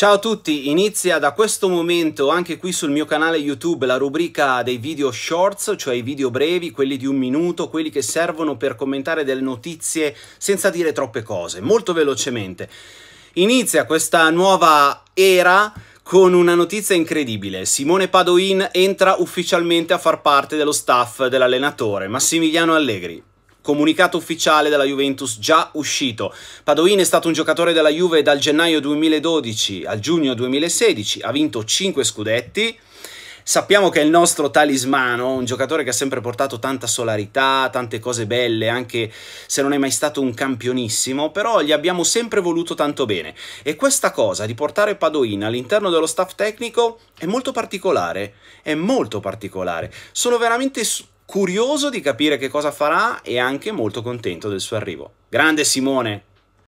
Ciao a tutti, inizia da questo momento anche qui sul mio canale YouTube la rubrica dei video shorts, cioè i video brevi, quelli di un minuto, quelli che servono per commentare delle notizie senza dire troppe cose, molto velocemente. Inizia questa nuova era con una notizia incredibile. Simone Padoin entra ufficialmente a far parte dello staff dell'allenatore Massimiliano Allegri comunicato ufficiale della Juventus già uscito. Padoin è stato un giocatore della Juve dal gennaio 2012 al giugno 2016, ha vinto 5 scudetti. Sappiamo che è il nostro talismano, un giocatore che ha sempre portato tanta solarità, tante cose belle, anche se non è mai stato un campionissimo, però gli abbiamo sempre voluto tanto bene. E questa cosa di portare Padoin all'interno dello staff tecnico è molto particolare, è molto particolare. Sono veramente curioso di capire che cosa farà e anche molto contento del suo arrivo. Grande Simone!